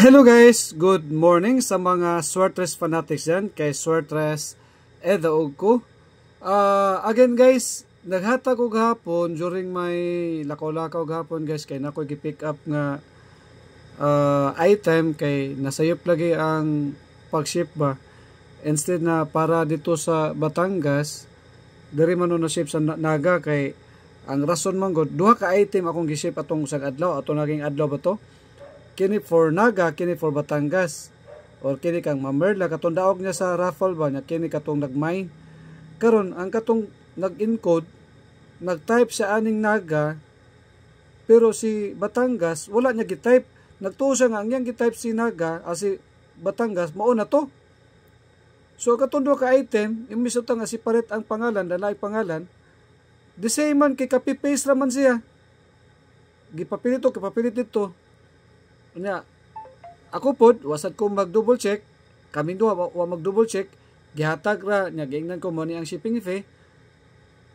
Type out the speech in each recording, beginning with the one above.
Hello guys! Good morning sa mga Swartres fanatics dyan kay Swartres Edaog ko. Uh, ah, again guys, naghatag og hapon during my lakaw-lakaw hapon guys kay nakoy gi-pick up nga uh, item kay nasayop lagi ang pag-ship ba. Instead na para dito sa Batangas, diri man na ship sa Naga kay ang rason man gud duha ka item akong gi-ship atong usag adlaw, ato naging adlaw ba to? kini for Naga kini for Batangas or kini kang mamerla katong daog niya sa raffle ba niya kini katong nagmine karon ang katong nag-encode nag-type sa aning Naga pero si Batangas wala niya gi-type nagtuo siya nga ang yang gi-type si Naga as ah, si Batangas mao na to So katong duha ka item, imbis uta nga si Paret ang pangalan, dalay pangalan, the same man kay copy paste ra man siya. Gipapilit to, gipapilit dito. Unya, ako pod wasad ko mag double check, kami duha wa, mag double check, gihatag ra nya giingnan ko mo ang shipping fee.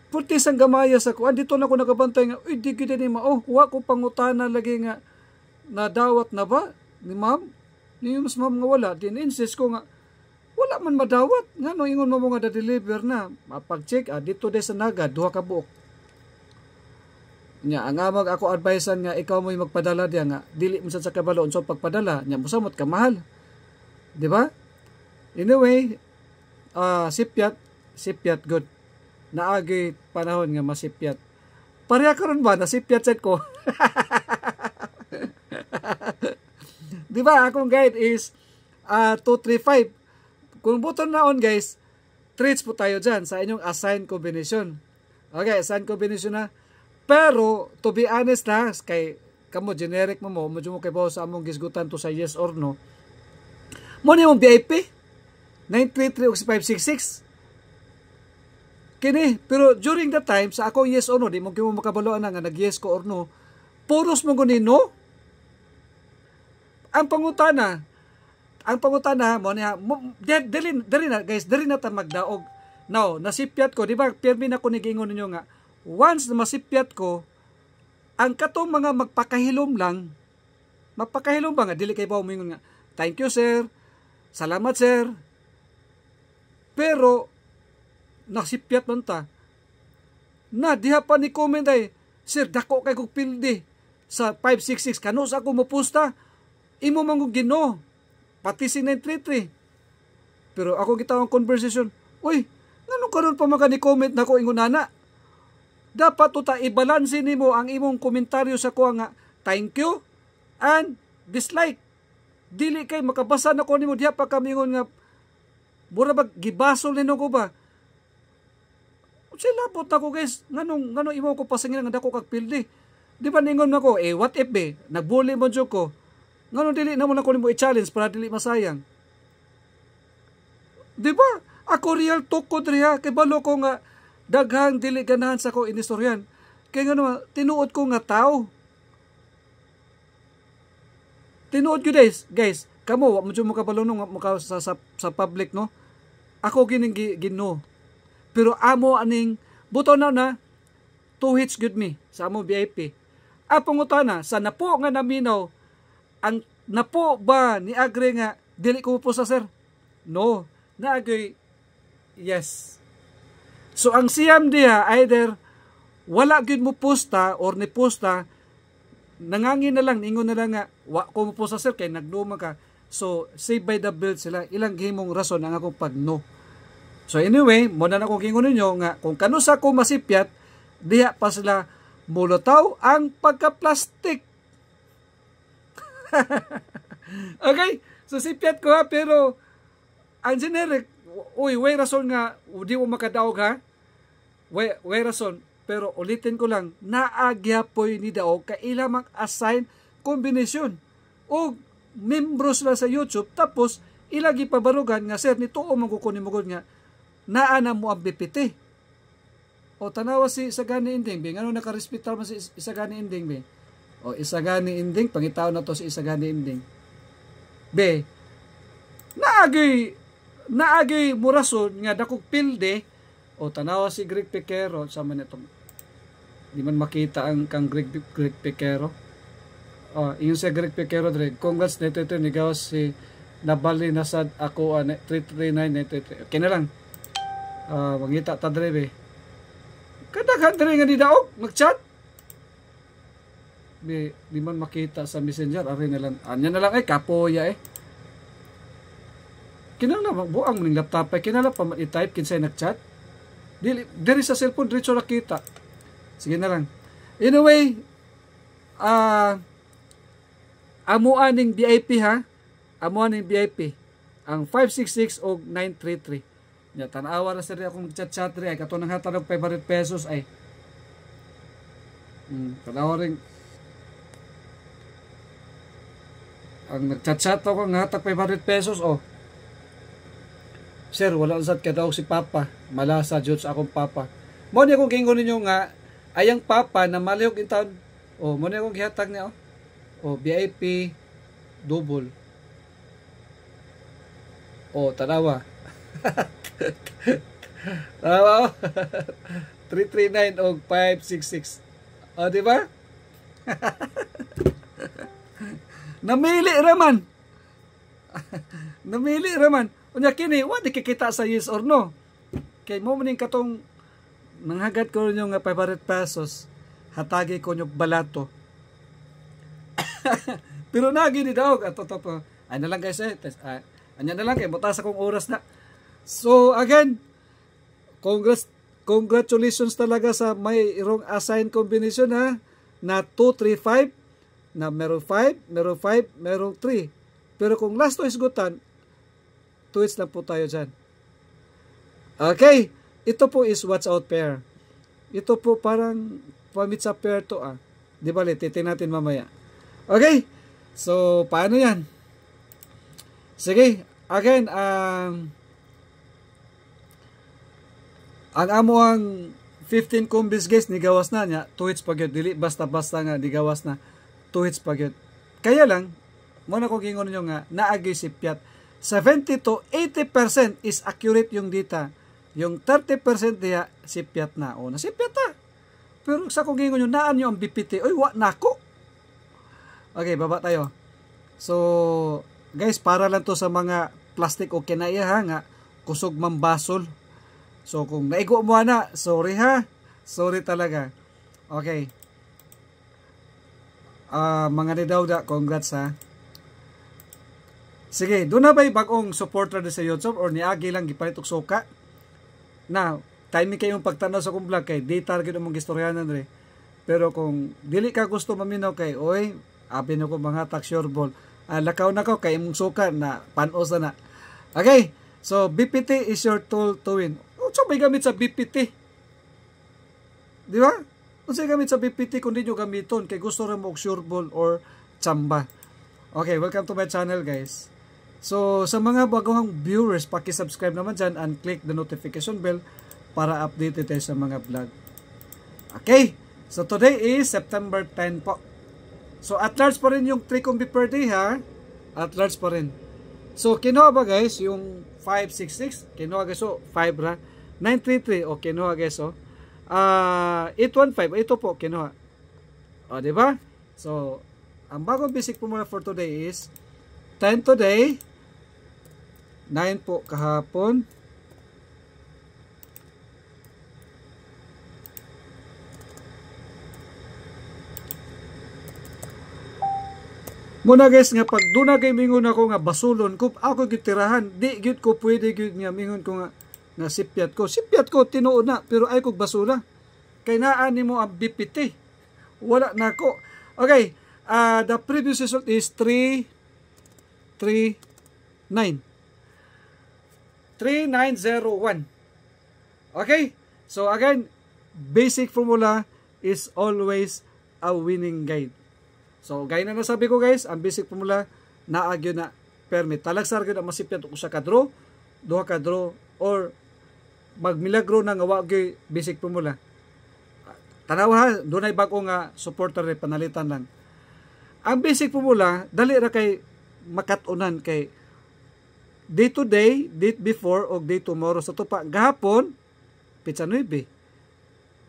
Puti sang gamaya sa kuan dito na ko nakabantay nga uy di kita ni mao, oh, wa ko pangutana lagi nga dawat na ba ni ma'am? Ni mas ma'am nga wala, din insist ko nga wala man madawat nga no ingon mo nga da deliver na mapag check ah, dito de sa naga duha ka buok nya ang mag ako advisean nga ikaw mo'y magpadala diya nga dili mo sa kabalo so pagpadala nya mosamot ka mahal di ba anyway uh, sipyat sipyat good naagi panahon nga masipyat pareha karon ba na sipyat set ko di ba akong guide is uh, ah, 235 kung buton naon guys trades po tayo dyan sa inyong assigned combination okay assigned combination na pero, to be honest na, kay, kamo generic mo mo, medyo mo kay sa among gisgutan to sa yes or no. Mo ni mong VIP 933 Kini, pero during that time sa akong yes or no, di mo kimo makabaloan na nga nag yes ko or no. Puros mo guni no. Ang pangutana, ang pangutana mo niya, dali dali na guys, dali na ta magdaog. Now, nasipyat ko, di ba? Pirmi na ko ni giingon ninyo nga once na masipyat ko, ang katong mga magpakahilom lang, magpakahilom ba nga, dili kay ba umingon nga, thank you sir, salamat sir, pero, nasipyat man ta, na diha pa ni comment ay, sir, dako kay kong pildi, sa 566, kanus ako mapusta, imo mangog gino, pati si 933. Pero ako kita ang conversation, uy, nganong karon pa maka ni comment na ko ingunana? dapat uta ibalanse nimo ang imong komentaryo sa kuha nga thank you and dislike dili kay makabasa na ko nimo diha pa kami nga mura bag gibasol nino ko ba sila po ko guys nganong nganong imo ko pasangin nga dako kag pildi di ba ningon nako eh what if be nagbully mo jud ko nganong dili na mo na ko nimo i-challenge para dili masayang di ba ako real tukod riya kay balo ko nga daghang dili ganahan sa ko inisoryan kay nga naman tinuod ko nga tao tinuod gyud guys guys kamo wa mo jud makabalunong maka sa, sa, sa public no ako gining gino pero amo aning buto na na two hits good me sa amo VIP apong utana sa napo nga naminaw ang napo ba ni agre nga dili ko po sa sir no naagoy yes So ang siyam diha either wala gud mo posta or ni posta nangangin na lang ingon na lang nga wa ko mo posta sir kay nagduma ka. So save by the build sila ilang himong rason ang akong pagno. So anyway, mo na ko kingon ninyo nga kung kanusa ko masipyat diha pa sila mulutaw ang pagka-plastic. okay? So sipyat ko ha pero ang generic uy, way rason nga, di mo makadaog ha? Way, way rason, pero ulitin ko lang, naagya po ni daog ka ila mag-assign kombinasyon. O membro sila sa YouTube, tapos ilagi pabarugan nga, sir, nito o magkukunin mo nga, naana mo ang BPT. O tanawa si Isagani Inding, bing, ano nakarespetar man si Isagani Inding, bing? O Isagani Inding, pangitaw na to si Isagani Inding. B, naagi naagi murason nga dakog pilde o tanawa si Greg Piquero sa man itong di man makita ang kang Greg, Greg Piquero oh, yun si Greg Piquero dre congrats nito ito nigaw si nabali na sad ako uh, 339 nito ito okay na lang uh, mangita ta dre be kadaghan dre nga ni daog magchat di, di man makita sa messenger ari na lang anya na lang eh kapoya eh kinala buang ning laptop ay kinala pa man i-type kinsay nag-chat dili diri sa cellphone diretso ra kita sige na lang anyway ah uh, amuan ning VIP ha amuan ning VIP ang 566 og 933 nya tan-awa ra sa akong chat-chat ri ay kato nang hatag og 500 pesos ay mm, tanawa rin ang nagchat-chat ako nga hatag 500 pesos oh Sir, wala usat ka daw si Papa. Malasa, Diyos akong Papa. Mo ni akong gingon ninyo nga, ayang Papa na malihog in town. O, oh, muna akong gihatag niya. oh. o oh, VIP, double. Oh, tanawa. tanawa o. 339 og 566. O, di ba? Namili raman. Namili raman. Unya kini, wa di kikita sa yes or no. Kay mo maning katong nanghagad ko ninyo nga 500 pesos, hatagi ko nyo balato. Pero nagi ni daog ato to po. Ay na lang guys eh. Uh, anya na lang kay butas akong oras na. So again, congrats congratulations talaga sa may wrong assigned combination ha na 235 na meron 5, meron 5, meron 3. Pero kung last to gutan, tweets lang po tayo dyan. Okay, ito po is watch out pair. Ito po parang pamit sa pair to ah. Di ba, titin natin mamaya. Okay, so paano yan? Sige, again, um, ang amo ang 15 combis guys, nigawas na niya. 2 hits pa yun. basta-basta nga, nigawas na. 2 hits yun. Kaya lang, muna ko gingon nyo nga, naagay si Piat 70 to 80% is accurate yung data. Yung 30% diya, sipyat na. O, nasipyat na. Pero sa kung gingon nyo, naan nyo ang BPT. Uy, wa, ako. Okay, baba tayo. So, guys, para lang to sa mga plastic o okay kinaya ha, nga, kusog mambasol. So, kung naigo mo na, sorry ha. Sorry talaga. Okay. Uh, mga ni Dauda, congrats ha. Sige, doon na ba'y bagong supporter sa YouTube or niagi lang gipalit og suka? Na, timing kayong pagtanaw sa kong vlog kay di target mong gistoryanan re. Pero kung dili ka gusto maminaw kay oy, abi na ko mga tax your ball. Ah, lakaw na ko kay imong suka na panos na na. Okay, so BPT is your tool to win. Unsa may gamit sa BPT? Di ba? Unsa gamit sa BPT kung di nyo gamiton kay gusto ra mo og sure ball or chamba. Okay, welcome to my channel guys. So, sa mga bagong viewers, paki-subscribe naman dyan and click the notification bell para updated tayo sa mga vlog. Okay, so today is September 10 po. So, at large pa rin yung 3 combi per day ha. At large pa rin. So, kinuha ba guys yung 566? Kinuha guys o, so, 5 ra. 933, o kinuha guys o. So. Uh, 815, ito po kinuha. O, oh, diba? So, ang bagong basic po muna for today is 10 today, 9 po kahapon. Muna guys nga pag duna kay mingon ako nga basulon ko ako gitirahan di gud ko pwede gyud nga mingon ko nga nga sipyat ko sipyat ko tinuod na pero ay kog basura kay naa nimo ang BPT wala na ko okay uh, the previous result is 3 3 9 3901. Okay? So again, basic formula is always a winning guide. So gaya na nasabi ko guys, ang basic formula naagyo na permit. Talagsar gyud ang masipyat usa ka draw, duha ka draw or magmilagro na nga wa basic formula. Tanaw ha, dunay bag-o nga supporter ni panalitan lang. Ang basic formula dali ra kay makatunan kay day today, date before, o day tomorrow. Sa so, tupa, gahapon, pitsa 9,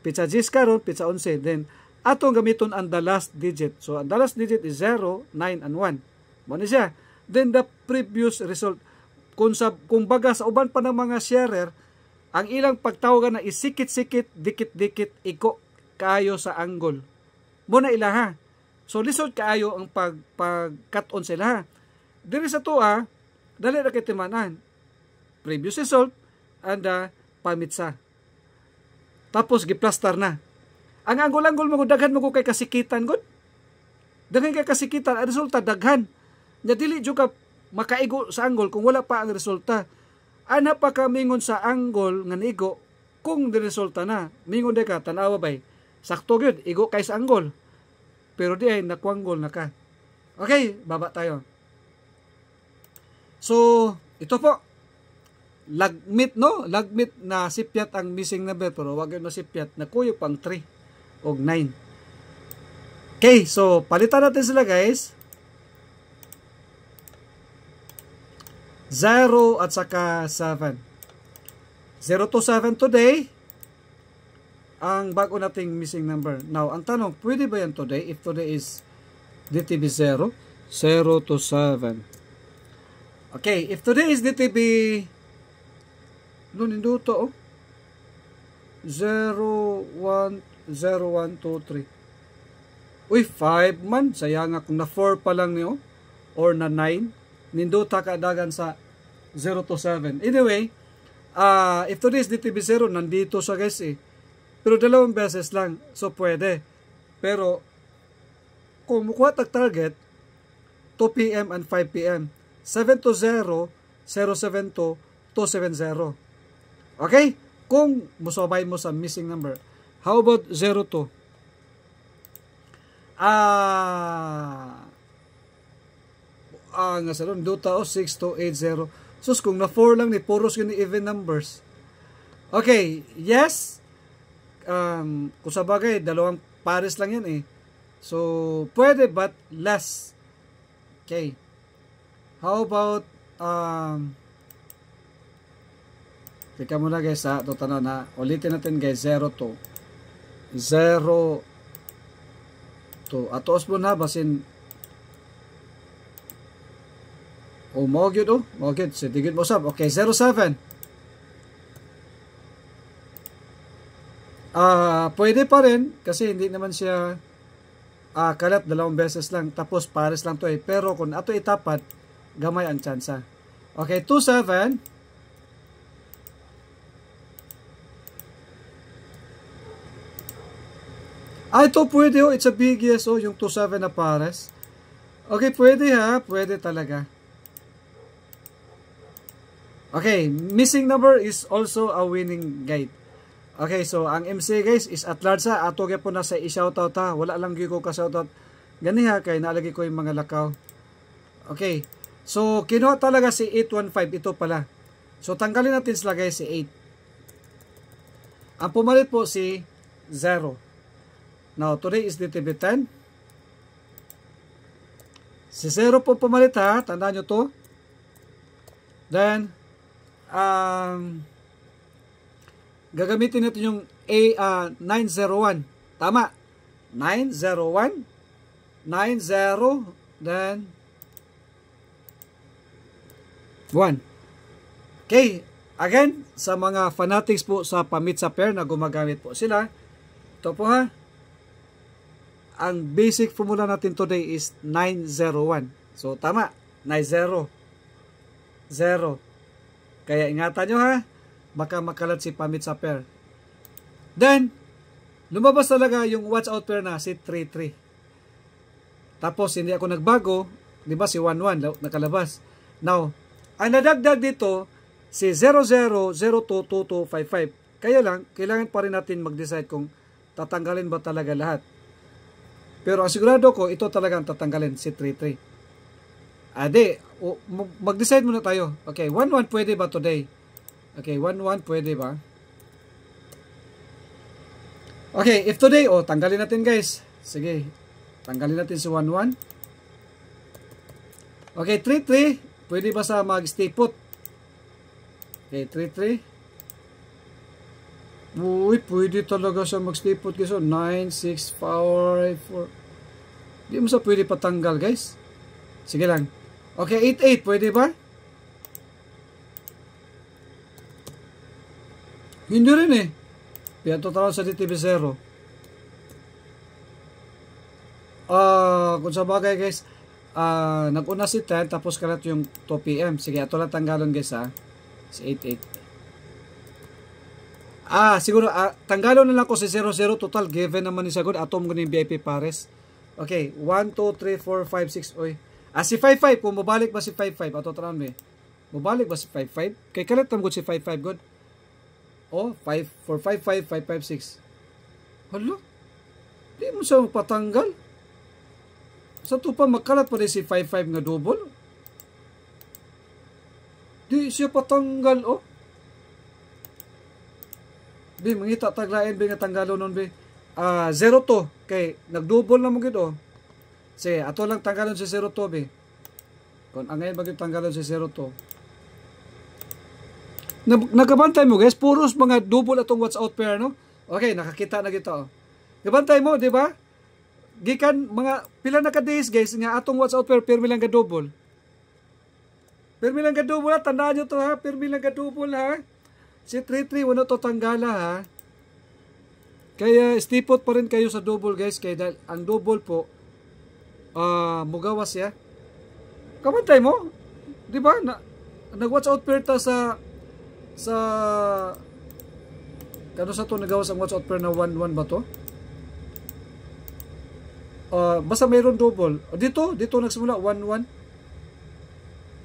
pitsa 10 karon, pitsa 11. Then, atong gamiton ang the last digit. So, ang the last digit is 0, 9, and 1. Muna siya. Then, the previous result. Kung, sa, kung baga sa uban pa ng mga sharer, ang ilang pagtawagan na isikit-sikit, dikit-dikit, iko kayo sa angle. Muna ila ha. So lisod kayo ang pag pag cut on sila. Diri sa to tuwa, Dali na kitimanan. Previous result, and uh, pamitsa. Tapos, giplastar na. Ang anggol-anggol mo, daghan mo ko kay kasikitan, good? Daghan kay kasikitan, ang resulta, daghan. Nya dili ka makaigo sa anggol kung wala pa ang resulta. Ana pa ka mingon sa anggol nga nigo kung di resulta na. Mingon de ka, tanawa bay. Sakto gyud, igo kay sa anggol. Pero di ay nakuanggol na ka. Okay, baba tayo. So, ito po, lagmit no lagmit na sipyat ang missing number pero huwag yun na sipyat na kuyo pang 3 o 9 okay so palitan natin sila guys 0 at saka 7 0 to 7 today ang bago nating missing number now ang tanong pwede ba yan today if today is DTB 0 0 to 7 Okay, if today is DTB doon induto oh. 010123. Uy, 5 man. Saya nga kung na 4 pa lang niyo oh, or na 9. Ninduta ka dagan sa 0 to 7. Anyway, uh, if today is DTB 0, nandito siya guys eh. Pero dalawang beses lang. So, pwede. Pero, kung mukuha tag target, 2 p.m. and 5 p.m. 720-072-270. Okay? Kung musobay mo sa missing number. How about 02? Ah... Ah, nga sa ron, Duta o 6280. Sus, kung na 4 lang ni, puros yun ni even numbers. Okay, yes. Um, kung sa bagay, dalawang pares lang yan eh. So, pwede but less. Okay. How about um Teka muna guys ha, ah, tutanaw ah. na. Ulitin natin guys, 02. 02. Atos mo na, basin. O, oh, mo gyud o. Oh. Mo gyud, mo sab. Okay, 07. Ah, uh, pwede pa rin kasi hindi naman siya uh, kalat dalawang beses lang tapos pares lang to eh. Pero kung ato itapat gamay ang tsansa. Okay, 2-7. Ah, ito pwede oh. It's a big yes oh, yung 2-7 na pares. Okay, pwede ha. Pwede talaga. Okay, missing number is also a winning gate. Okay, so ang MC guys is at large ha. Ato po na sa i-shoutout ha. Wala lang gyud ko ka shoutout. Gani ha kay nalagi ko yung mga lakaw. Okay. So, kinuha talaga si 815. Ito pala. So, tanggalin natin sila guys si 8. Ang pumalit po si 0. Now, today is DTB 10. Si 0 po pumalit ha. Tandaan nyo to. Then, um, gagamitin natin yung A, uh, ah, 901. Tama. 901. 90. Then, One. Okay, again, sa mga fanatics po sa pamit sa pair na gumagamit po sila, ito po ha, ang basic formula natin today is 901. So, tama, 90. 0. Kaya ingatan nyo ha, baka makalat si pamit sa pair. Then, lumabas talaga yung watch out pair na si 33. Tapos, hindi ako nagbago, di ba si 11 nakalabas. Now, ang nadagdag dito, si 00022255. Kaya lang, kailangan pa rin natin mag-decide kung tatanggalin ba talaga lahat. Pero ang sigurado ko, ito talagang tatanggalin, si 33. Ade, ah, mag-decide muna tayo. Okay, 11 pwede ba today? Okay, 11 pwede ba? Okay, if today, oh, tanggalin natin guys. Sige, tanggalin natin si 11. Okay, 33. Pwede ba sa mag-stay put? Okay, eh, 3-3. Uy, pwede talaga siya mag-stay put 9, 6, power, 4. Hindi mo sa pwede patanggal guys. Sige lang. Okay, 8-8. Pwede ba? Hindi rin eh. Piyanto tawag sa DTV0. Ah, uh, kung sa bagay guys, uh, naguna si 10 tapos kalat yung 2 pm sige ato lang tanggalon guys ha si 88 ah siguro uh, tanggalon na lang ko si 00 total given naman ni sagod atom ko ni VIP pares okay 1 2 3 4 5 6 oy ah si 55 kung mabalik ba si 55 ato tanan me mabalik ba si 55 kay kalat tamgod si 55 god oh 5 4 5 5 5 5 6 Hala? Di mo siya patanggal? Sa to pa magkalat pa si 55 nga double. Di siya patanggal oh. Bi mangita taglain bi nga tanggalo non bi. Ah uh, 02 kay nagdouble na mo gid oh. Sige, ato lang tanggalon si 02 bi. Kon angay ba gid tanggalon si 02? nagabantay mo guys, puros mga double atong watch out pair no? Okay, nakakita na kita. Oh. Gabantay mo, di ba? gikan mga pila na ka days guys nga atong watch out per pirmi lang ga double. Pirmi lang gadubol ha, tandaan nyo to ha, pirmi lang ga double ha. Si 33 wala to tanggala ha. Kaya stipot pa rin kayo sa double guys kaya dahil ang double po uh, mugawas ya. Kamantay mo? 'Di ba? Na, nag-watch out pair ta sa sa kano sa to nagawas ang watch out pair na 1-1 ba to? uh, basta mayroon double. O dito, dito nagsimula 1-1.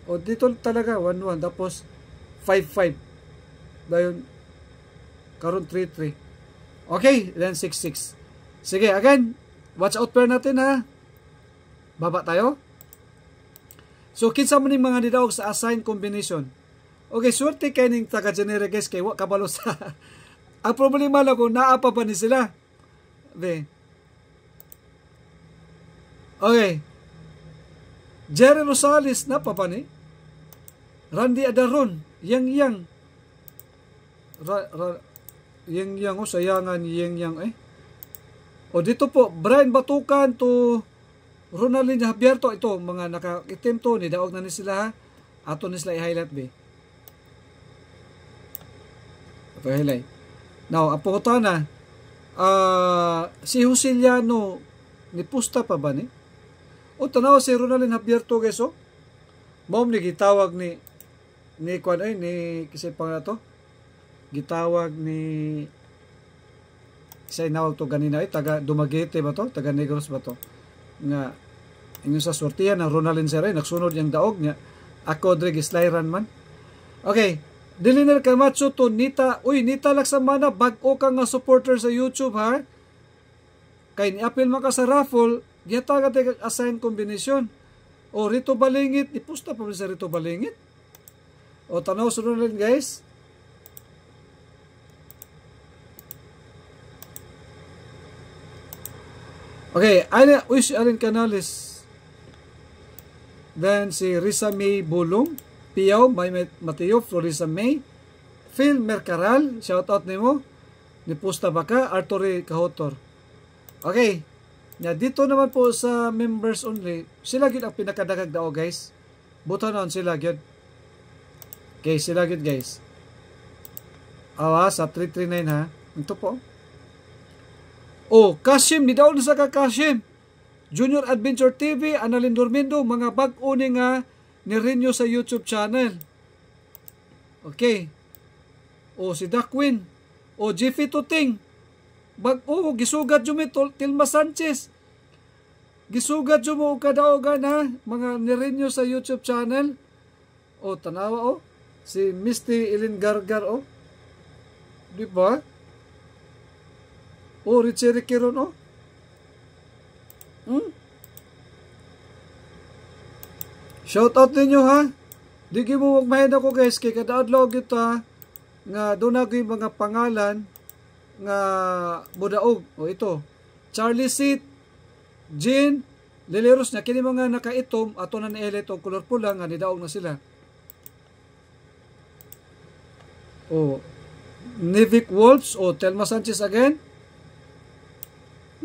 O dito talaga 1-1 tapos 5-5. Dayon karon 3-3. Okay, then 6-6. Sige, again, watch out pair natin ha. Baba tayo. So kinsa man ning mga nidawg sa assigned combination. Okay, swerte kay ning taga generic guys kay wa kabalo sa. Ang problema lang kung naa pa ba ni sila. Okay. Okay. Jerry Rosales na papani. Randy Adaron. Yang yang. Ra, ra, yang yang o oh, sayangan yang yang eh. O oh, dito po, Brian Batukan to Ronaldin Javier to ito mga nakakitim to ni daog na ni sila ha. Ato ni sila i-highlight be. Ito highlight. Now, apo na uh, si Husiliano ni pusta pa ba ni? Eh? O tanaw si Ronaldin Javier Tugeso. Oh. Maom ni gitawag ni ni kuan ay ni pa pang to. Gitawag ni kisay nawag to ganina ay taga Dumaguete ba to? Taga Negros ba to? Nga inyo sa sortiya ng Ronaldin sir ay nagsunod yang daog niya. Ako dre gislairan man. Okay, Dilinel Camacho to Nita. Uy, Nita Laksamana, bag-o ka nga supporter sa YouTube ha. Kay ni Apil maka sa raffle, Gita ka tayo assign combination. O rito balingit. Ipusta pa sa rito balingit. O tanaw sunod rin guys. Okay. Alin, wish Alin Canales. Then si Risa May Bulong. Piao, May Mateo, Florisa May. Phil Mercaral. Shout out ni mo. Ni Pusta Baka. Arturi Kahotor. Okay. Na dito naman po sa members only, sila gid ang pinakadagag dao guys. Butanon sila gid. Okay, sila gid guys. Awa sa 339 ha. Ito po. Oh, Kasim ni daon sa ka Kasim. Junior Adventure TV, Analin Dormindo, mga bag-o ni nga ni Renyo sa YouTube channel. Okay. Oh, si Dakwin. O oh, Jiffy Tuting. Bag oo, gisugat jud mi Tilma Sanchez. Gisugat jud mo kadaogan ha, mga nirinyo sa YouTube channel. O tanawa o si Misty Ilin Gargar o. Di ba? O Richie Kiron o. Hmm? Shout out ninyo ha. Di mo magmahin ako guys kay kadaadlaw adlaw kita nga doon na mga pangalan nga budaog o ito Charlie Seat Jean Leleros nya kini mga nakaitom ato na niilit og kulor pula nga nidaog na sila o Nivik Wolves o Telma Sanchez again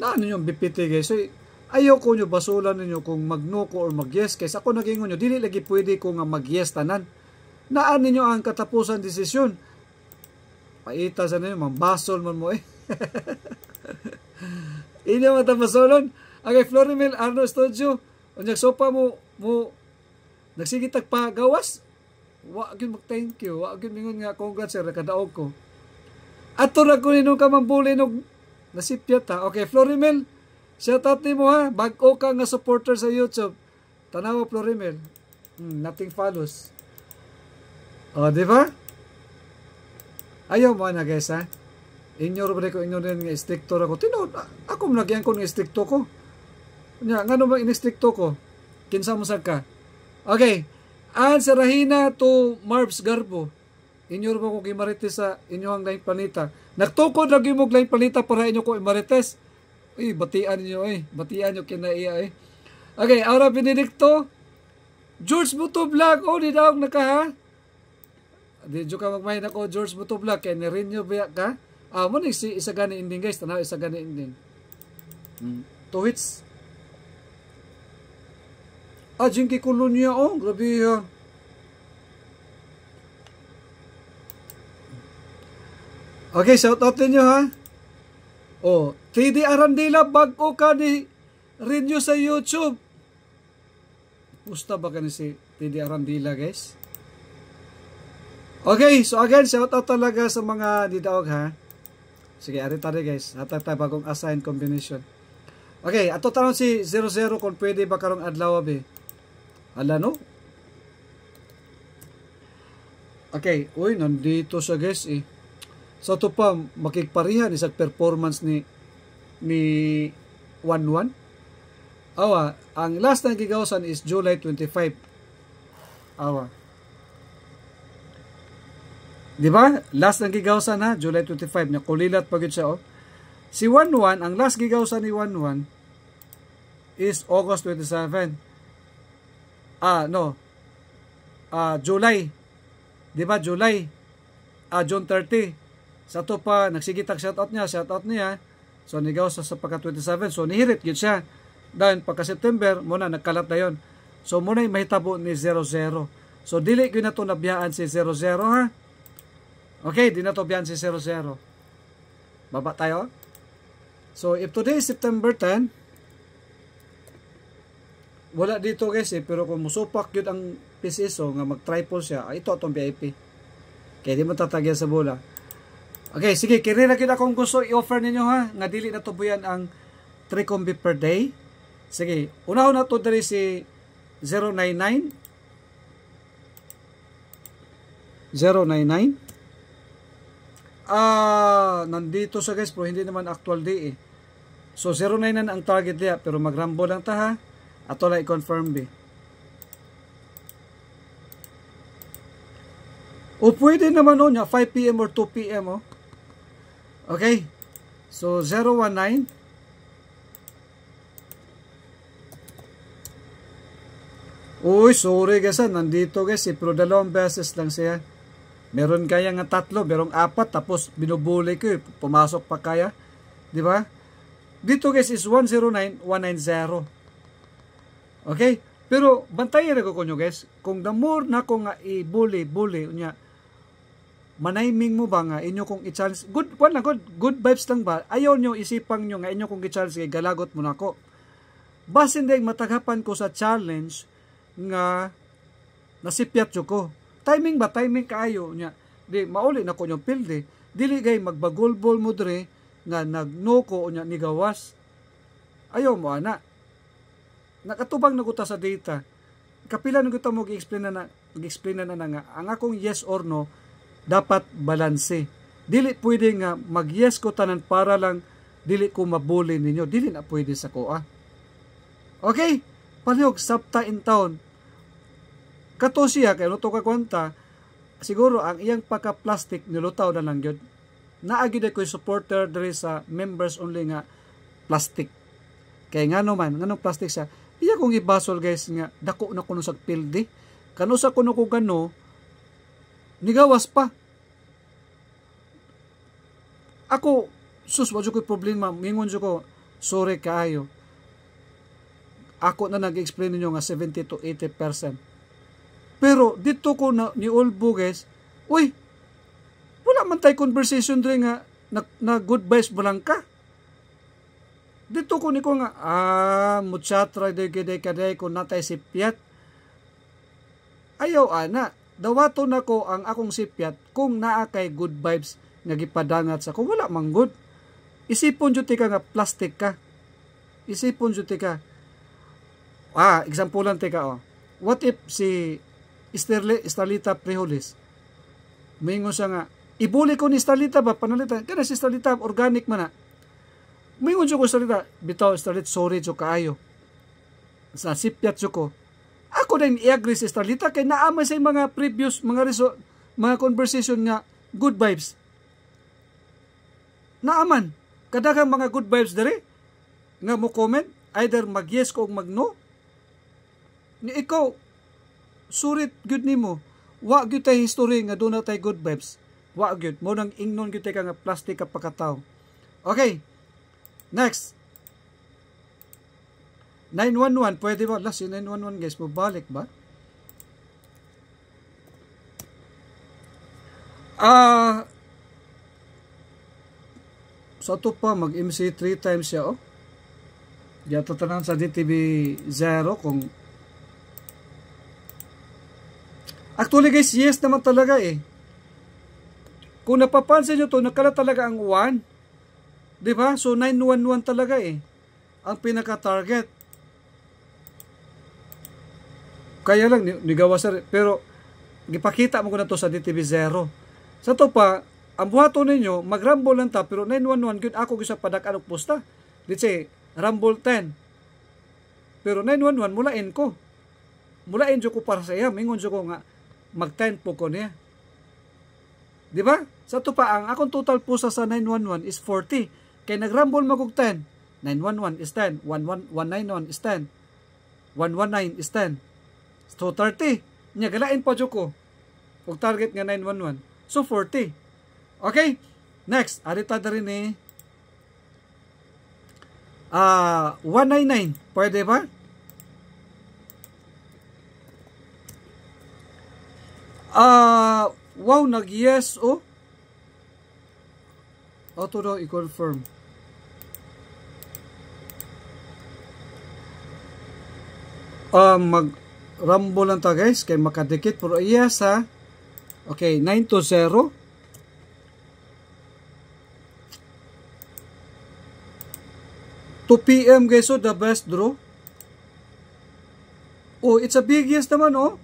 na ano yung BPT guys so ayaw ko nyo basulan ninyo kung magno ko or magyes kaysa ako nagingon nyo dili lagi pwede ko nga magyes tanan naan ninyo ang katapusan desisyon Paita sa niyo, mambasol man mo eh. Inyo matapasolon. Ang okay, Florimel Arno Studio, unyag sopa mo, mo, nagsigit tagpagawas, wa gyud mag thank you wa gyud mingon nga congrats sir kadaog ko ato ra ko nino ka mambuli og nasipyat ha okay Florimel shout out nimo ha bag ka nga supporter sa YouTube tanawa Florimel hmm, nothing follows oh di ba Ayaw mo na guys ha. Inyo rin ko inyo rin nga stricto ako. Tinood, ako mlagyan ko nga stricto ko. nga ngano ba in ko? Kinsa mo sad ka? Okay. An sa Rahina to Marbs Garbo. Inyo rin ko kimarites sa inyo ang lain planeta. Nagtukod lagi mo lain planeta para inyo ko imarites. Uy, batian nyo eh. Batian niyo kinaiya eh. Okay, Aura Benedicto. George Buto Vlog. Oh, di daw naka ha. Didyo ka magmahin ako, George Butubla, kay renew biya ka? Ah, mo ni si isa gani ending guys, tanaw isa gani ending. Mm. Two hits. Ah, Jinky Kolonia, oh, grabe yun. Okay, shout out ninyo ha. Oh, TD Arandila, bago ka ni Renew sa YouTube. Gusto ba ka ni si TD Arandila guys? Okay, so again, shout out talaga sa mga didaog ha. Sige, ari tari guys. Hatag tayo bagong assign combination. Okay, ato tanong si 00 kung pwede ba karong adlaw be. Ala no? Okay, uy, nandito siya guys eh. So ito pa, makikparihan isang performance ni ni 11. Awa, ang last na gigawasan is July 25. Awa. Di ba? Last ng gigawsan na, July 25 niya. kulilat pagod siya oh. Si 11 ang last gigawsan ni 11 is August 27. Ah, no. Ah, July. 'Di ba? July. Ah, June 30. Sa to pa nagsigitag shoutout niya, Shoutout niya. So nigaw sa sa pagka 27. So nihirit gid siya. Dahil pagka September muna, nagkalat na 'yon. So muna mahitabo ni 00. So dili gyud na to nabiyaan si 00 ha. Okay, di na to biyan si 00. Baba tayo. So, if today is September 10, wala dito guys eh, pero kung musupak yun ang PCSO, so, nga mag-triple siya, ito itong VIP. Kaya di mo tatagyan sa bola. Okay, sige, kinira kita kung gusto i-offer ninyo ha, nga dili na tubuyan ang 3 combi per day. Sige, una-una to dali si 099 099 Ah, nandito sa guys, pero hindi naman actual day eh. So 09 ang target niya, pero magrambo lang ta ha. Ato lang i-confirm be. O pwede naman o oh, niya, 5pm or 2pm o. Oh. Okay. So 019 Uy, sorry guys, nandito guys, eh, pero dalawang beses lang siya. Meron kaya nga tatlo, merong apat, tapos binubuli ko, eh. pumasok pa kaya. Di ba? Dito guys is 109, 190. Okay? Pero bantayan ako ko nyo guys, kung the more na ko nga ibuli-buli, unya, manaiming mo ba nga inyo kong i-challenge good kwan good good vibes lang ba ayaw nyo isipang nyo nga inyo kong i-challenge kay galagot mo ko. basin dai matagapan ko sa challenge nga nasipyat ko timing ba timing kaayo nya di mauli na ko yung pilde dili gay magbagulbol mo dre nga nagnoko nya ni gawas ayo mo ana nakatubang naguta sa data kapila na kita mo gi-explain na gi-explain na na nga ang akong yes or no dapat balanse dili pwede nga mag yes ko tanan para lang dili ko mabuli ninyo dili na pwede sa ko ah okay palihog sabta in town Kato siya, kay luto ka kwanta, siguro ang iyang pagka-plastic nilutaw na lang yun. Naagi na ko supporter diri sa members only nga plastic. Kay ngano man ngano plastic siya, iya kong ibasol guys nga, dako na kuno sa pildi. kanu sa kuno ko gano, nigawas pa. Ako, sus, wadyo ko'y problema, mingon ko, sorry kaayo. Ako na nag-explain ninyo nga 70 to 80% pero dito ko na ni Old Buges, uy, wala man tay conversation dre nga na, na good vibes mo lang ka. Dito ko ni ko nga, ah, muchatra de gede kaday ko natay sipyat. Ayaw ana, dawato na ko ang akong sipyat kung naa kay good vibes nga gipadangat sa ko. Wala mang good. Isipon juti ka nga plastic ka. Isipon juti ka. Ah, example lang tika oh. What if si Sterle, Starlita Preholes. Mingon siya nga, ibuli ko ni Starlita ba panalitan? Kana si Starlita, organic man na. Mingon siya ko Starlita, bitaw Starlita, sorry siya kaayo. Sa sipyat siya ko. Ako din i-agree si Starlita kay naamay sa mga previous, mga result, mga conversation nga, good vibes. Naaman, kadaghang mga good vibes dere, nga mo comment, either mag yes ko o mag no. Ni ikaw, surit gud nimo wa gyud tay history nga duna tay good vibes wa gyud mo nang ingnon gyud tay ka nga plastic ka pakataw okay next 911 pwede ba last 911 guys mo balik ba ah uh, sa so, to pa mag MC 3 times siya oh yata tanan sa DTV 0 kung Actually guys, yes naman talaga eh. Kung napapansin nyo to, nakala talaga ang 1. Diba? So 911 talaga eh. Ang pinaka-target. Kaya lang, nigawa sa... Pero, ipakita mo ko na to sa DTV0. Sa to pa, ang buhato ninyo, mag-rumble lang ta, pero 911 yun, ako gusto padak anong pusta. Let's say, rumble 10. Pero 911, mulain ko. Mulain ko para sa iya, mingon ko nga, mag-10 po ko niya. Di ba? Sa to tupaang, akong total pusa sa 911 is 40. Kaya nagrambol mag 10. 911 is 10. 191 is 10. 119 is 10. So 30. Niya, galain pa jo ko. Og target nga 911. So 40. Okay? Next, arita diri ni eh. ah uh, 199. Pwede ba? Ah, wow, nag-yes, oh. Auto daw i-confirm. Ah, mag rambo lang ta guys kay makadikit pero yes ha okay 9 to 0 2 p.m. guys so oh, the best draw oh it's a big yes naman oh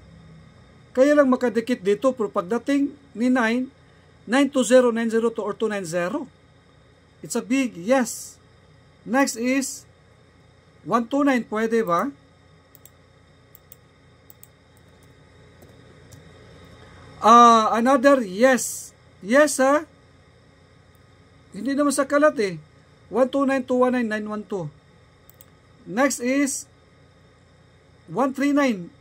kaya lang makadikit dito pero pagdating ni 9, 92090 to or 290. It's a big yes. Next is 129 pwede ba? Uh, another yes. Yes ha? Ah. Hindi naman sa kalat eh. 129 to 19912. Next is 139.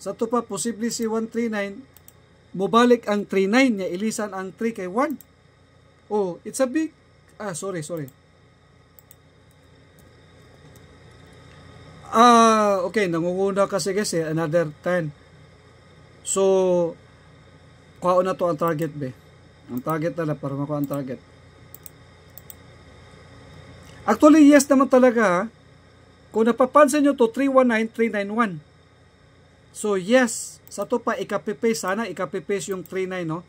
Sa to pa, posible si 139, mubalik ang 39 niya, ilisan ang 3 kay 1. Oh, it's a big, ah, sorry, sorry. Ah, okay, nangunguna kasi kasi eh, another 10. So, kuha na to ang target be. Ang target na para makuha ang target. Actually, yes naman talaga. Ha? Kung napapansin nyo to 319, 391. So yes, sa to pa ikapipaste sana ikapipaste yung 39 no.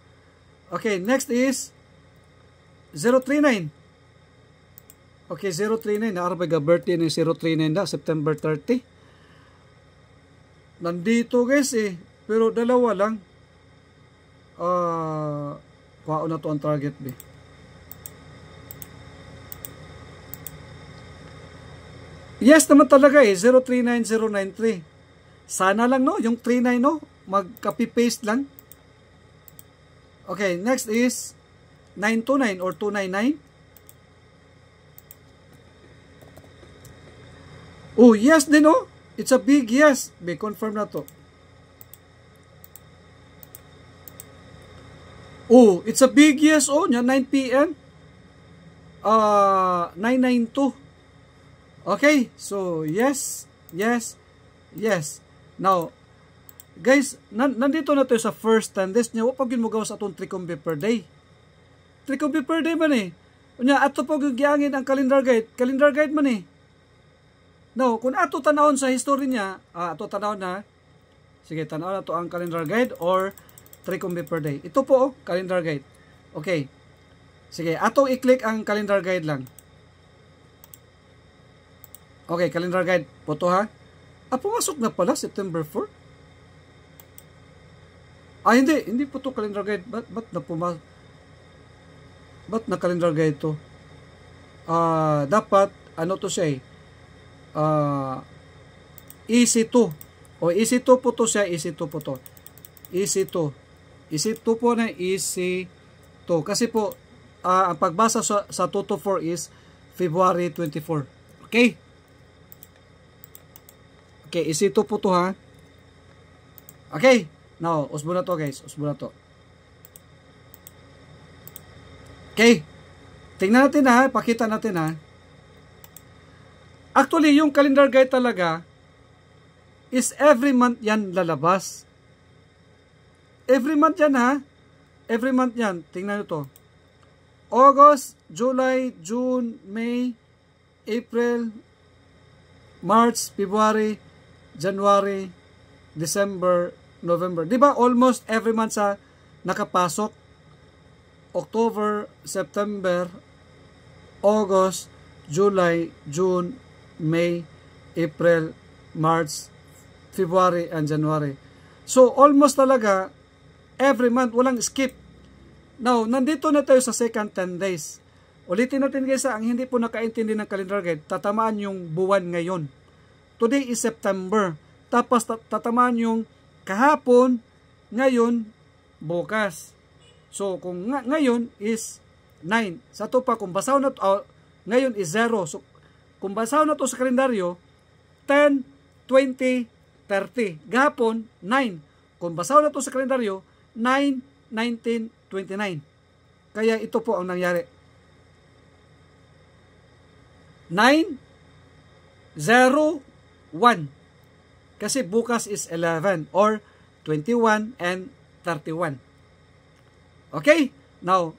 Okay, next is 039. Okay, 039 na arba birthday ni 039 da September 30. Nandito guys eh, pero dalawa lang. Ah, uh, una to ang target ni. Yes naman talaga eh, 039093. Sana lang no, yung 39 no, mag-copy-paste lang. Okay, next is 929 or 299. Oh, yes din oh. It's a big yes. May confirm na to. Oh, it's a big yes oh. Nya 9 p.m. Uh, 992. Okay, so yes, yes, yes. Now, guys, nan nandito na tayo sa first tendis niya. Wapag yun mo gawas atong tricombe per day. Tricombe per day man eh. Unya, ato pag giangin ang calendar guide. Calendar guide man eh. Now, kung ato tanawon sa history niya, ah, ato tanawon na, sige, tanawon na to ang calendar guide or tricombe per day. Ito po, oh, calendar guide. Okay. Sige, ato i-click ang calendar guide lang. Okay, calendar guide. Poto ha. Ah, pumasok na pala September 4? Ah, hindi. Hindi po to calendar guide. Ba't, ba't na pumasok? Ba't na calendar guide ito? Ah, dapat, ano to siya eh? Ah, EC2. O, EC2 po to siya. EC2 po to. EC2. EC2 po na EC2. Kasi po, ah, ang pagbasa sa, sa 2 to 4 is February 24. Okay? Okay, isito po to ha. Okay. Now, usbo na to guys. Usbo na to. Okay. Tingnan natin ha. Pakita natin ha. Actually, yung calendar guide talaga is every month yan lalabas. Every month yan ha. Every month yan. Tingnan nyo to. August, July, June, May, April, March, February, January, December, November. Di ba almost every month sa nakapasok? October, September, August, July, June, May, April, March, February, and January. So almost talaga every month, walang skip. Now, nandito na tayo sa second 10 days. Ulitin natin guys, ang hindi po nakaintindi ng calendar guide, tatamaan yung buwan ngayon. Today is September. Tapos tatamaan yung kahapon, ngayon, bukas. So kung nga, ngayon is 9. Sa to pa kung basaw na to, uh, ngayon is 0. So kung basaw na to sa kalendaryo, 10, 20, 30. Gahapon, 9. Kung basaw na to sa kalendaryo, 9, 19, 29. Kaya ito po ang nangyari. 9, 0, 1. Kasi bukas is 11 or 21 and 31. Okay? Now,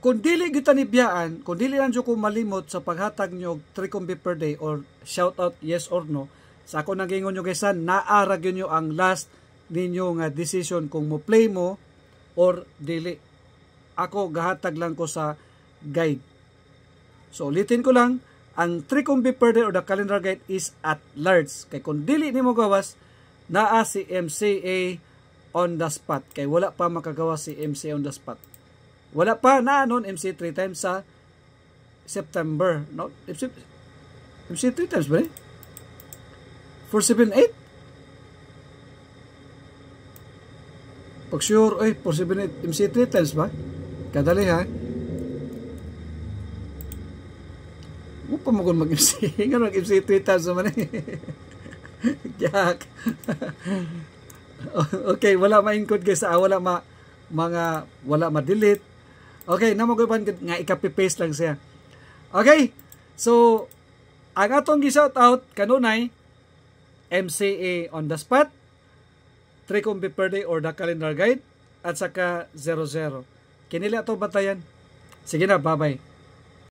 kung dili kita nibiyaan, kung dili lang ko malimot sa paghatag nyo tricombi per day or shout out yes or no, sa ako nagingon nyo guys, naarag yun nyo ang last ninyo nga decision kung mo play mo or dili. Ako gahatag lang ko sa guide. So ulitin ko lang, ang trikumbi perde or the calendar guide is at large. Kay kung dili ni mo gawas, naa si MCA on the spot. Kay wala pa makagawa si MCA on the spot. Wala pa na noon MC 3 times sa September. No? MC, MC 3 times ba eh? 478? Pag sure, ay, 478 MC 3 times ba? Kadali ha? Huwag pa magun mag-MC. Nga mag MC three times eh. Yak. okay, wala ma-encode guys. Ah, wala ma mga wala ma-delete. Okay, na maguban nga ikapi-paste lang siya. Okay. So ang atong gi-shout out kanunay MCA on the spot, Tricombi per day or the calendar guide at saka 00. Kinili ato batayan. Sige na, bye-bye.